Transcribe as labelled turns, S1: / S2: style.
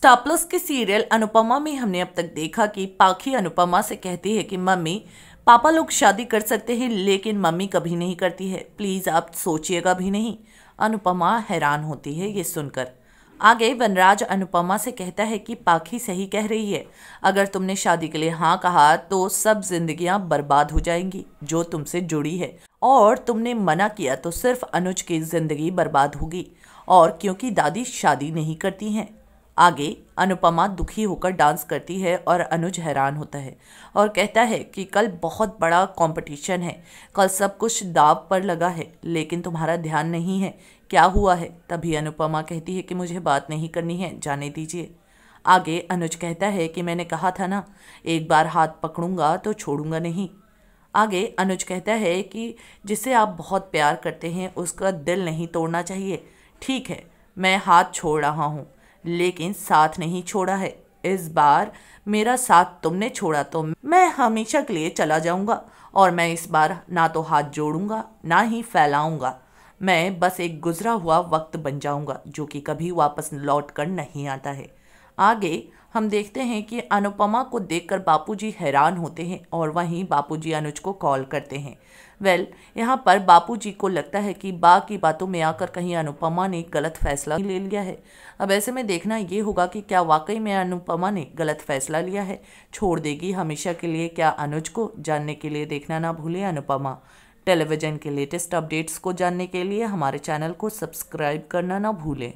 S1: star Plus के serial Anupama में हमने अब तक देखा कि पाखी अनुपमा से कहती है कि मम्मी पापा लोग शादी कर सकते हैं लेकिन मम्मी कभी नहीं करती है प्लीज़ आप सोचिएगा भी नहीं अनुपमा हैरान होती है ये सुनकर आगे वनराज अनुपमा से कहता है कि पाखी सही कह रही है अगर तुमने शादी के लिए हाँ कहा तो सब जिंदगियां बर्बाद हो जाएंगी जो तुमसे जुड़ी है और तुमने मना किया तो सिर्फ अनुज की ज़िंदगी बर्बाद होगी और क्योंकि दादी शादी नहीं करती हैं आगे अनुपमा दुखी होकर डांस करती है और अनुज हैरान होता है और कहता है कि कल बहुत बड़ा कंपटीशन है कल सब कुछ दाव पर लगा है लेकिन तुम्हारा ध्यान नहीं है क्या हुआ है तभी अनुपमा कहती है कि मुझे बात नहीं करनी है जाने दीजिए आगे अनुज कहता है कि मैंने कहा था ना एक बार हाथ पकड़ूंगा तो छोड़ूंगा नहीं आगे अनुज कहता है कि जिसे आप बहुत प्यार करते हैं उसका दिल नहीं तोड़ना चाहिए ठीक है मैं हाथ छोड़ रहा हूँ लेकिन साथ नहीं छोड़ा है इस बार मेरा साथ तुमने छोड़ा तो मैं हमेशा के लिए चला जाऊंगा और मैं इस बार ना तो हाथ जोड़ूंगा ना ही फैलाऊंगा मैं बस एक गुजरा हुआ वक्त बन जाऊंगा जो कि कभी वापस लौट कर नहीं आता है आगे हम देखते हैं कि अनुपमा को देखकर बापूजी हैरान होते हैं और वहीं बापूजी अनुज को कॉल करते हैं वेल well, यहाँ पर बापूजी को लगता है कि बा की बातों में आकर कहीं अनुपमा ने गलत फैसला ले लिया है अब ऐसे में देखना ये होगा कि क्या वाकई में अनुपमा ने गलत फैसला लिया है छोड़ देगी हमेशा के लिए क्या अनुज को जानने के लिए देखना ना भूलें अनुपमा टेलीविज़न के लेटेस्ट अपडेट्स को जानने के लिए हमारे चैनल को सब्सक्राइब करना ना भूलें